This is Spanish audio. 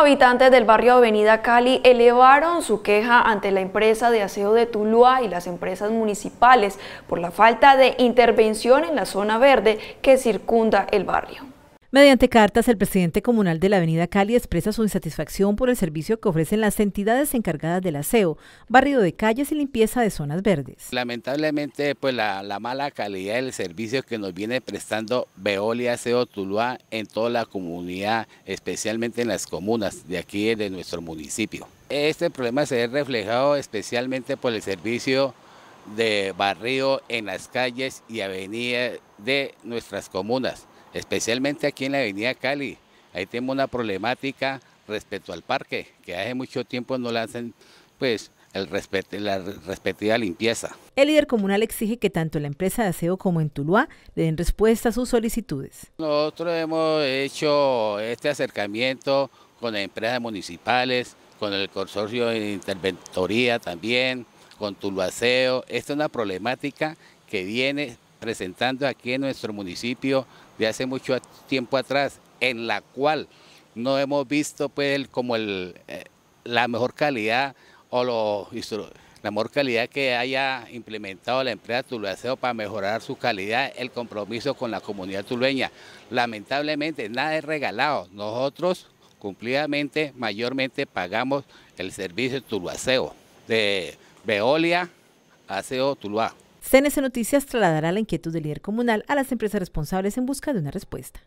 Habitantes del barrio Avenida Cali elevaron su queja ante la empresa de aseo de Tuluá y las empresas municipales por la falta de intervención en la zona verde que circunda el barrio. Mediante cartas, el presidente comunal de la Avenida Cali expresa su insatisfacción por el servicio que ofrecen las entidades encargadas del aseo, barrido de calles y limpieza de zonas verdes. Lamentablemente, pues la, mala calidad del servicio que nos viene prestando Veolia Aseo Tuluá en toda la comunidad, especialmente en las comunas de aquí de nuestro municipio. Este problema se ve reflejado especialmente por el servicio de barrio en las calles y avenidas de nuestras comunas especialmente aquí en la avenida Cali. Ahí tenemos una problemática respecto al parque, que hace mucho tiempo no le hacen pues el la respectiva limpieza. El líder comunal exige que tanto la empresa de aseo como en Tuluá le den respuesta a sus solicitudes. Nosotros hemos hecho este acercamiento con las empresas municipales, con el consorcio de interventoría también, con Tuluaseo. Esta es una problemática que viene presentando aquí en nuestro municipio de hace mucho tiempo atrás, en la cual no hemos visto pues como el, eh, la mejor calidad o la mejor calidad que haya implementado la empresa Tuluaseo para mejorar su calidad, el compromiso con la comunidad tulueña. Lamentablemente nada es regalado. Nosotros cumplidamente, mayormente pagamos el servicio Tuluaseo, de Veolia, Aceo Tuluá. CNC Noticias trasladará la inquietud del líder comunal a las empresas responsables en busca de una respuesta.